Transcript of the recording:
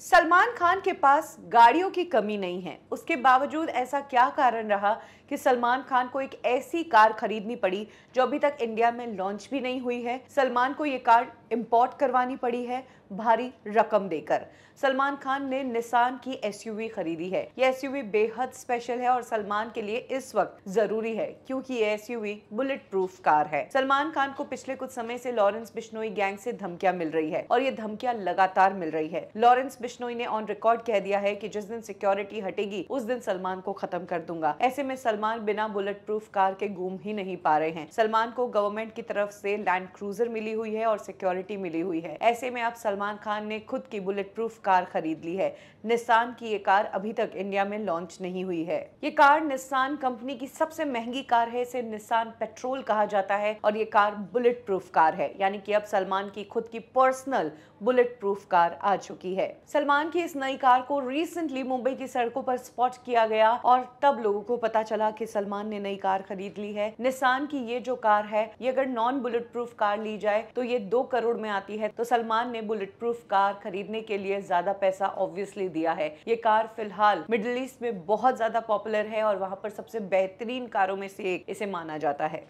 सलमान खान के पास गाड़ियों की कमी नहीं है उसके बावजूद ऐसा क्या कारण रहा कि सलमान खान को एक ऐसी कार खरीदनी पड़ी जो अभी तक इंडिया में लॉन्च भी नहीं हुई है सलमान को ये कार इंपोर्ट करवानी पड़ी है भारी रकम देकर सलमान खान ने निसान की एसयूवी खरीदी है यह एसयूवी बेहद स्पेशल है और सलमान के लिए इस वक्त जरूरी है क्योंकि ये एसयूवी बुलेट प्रूफ कार है सलमान खान को पिछले कुछ समय से लॉरेंस बिश्नोई गैंग से धमकियां मिल रही है और ये धमकियां लगातार मिल रही है लॉरेंस बिश्नोई ने ऑन रिकॉर्ड कह दिया है की जिस दिन सिक्योरिटी हटेगी उस दिन सलमान को खत्म कर दूंगा ऐसे में सलमान बिना बुलेट प्रूफ कार के घूम ही नहीं पा रहे हैं सलमान को गवर्नमेंट की तरफ से लैंड क्रूजर मिली हुई है और सिक्योरिटी मिली हुई है ऐसे में आप सलमान सलमान खान ने खुद की बुलेट प्रूफ कार खरीद ली है निस्सान की ये कार अभी तक इंडिया में लॉन्च नहीं हुई है ये कार निस्सान कंपनी की सबसे महंगी कार है इसे निस्सान पेट्रोल कहा जाता है और ये कार बुलेट प्रूफ कार है यानी कि अब सलमान की खुद की पर्सनल बुलेट प्रूफ कार आ चुकी है सलमान की इस नई कार को रिसेंटली मुंबई की सड़कों पर स्पॉट किया गया और तब लोगों को पता चला कि सलमान ने नई कार खरीद ली है निसान की ये जो कार है ये अगर नॉन बुलेट प्रूफ कार ली जाए तो ये दो करोड़ में आती है तो सलमान ने बुलेट बुलेट प्रूफ कार खरीदने के लिए ज्यादा पैसा ऑब्वियसली दिया है ये कार फिलहाल मिडल ईस्ट में बहुत ज्यादा पॉपुलर है और वहाँ पर सबसे बेहतरीन कारों में से एक इसे माना जाता है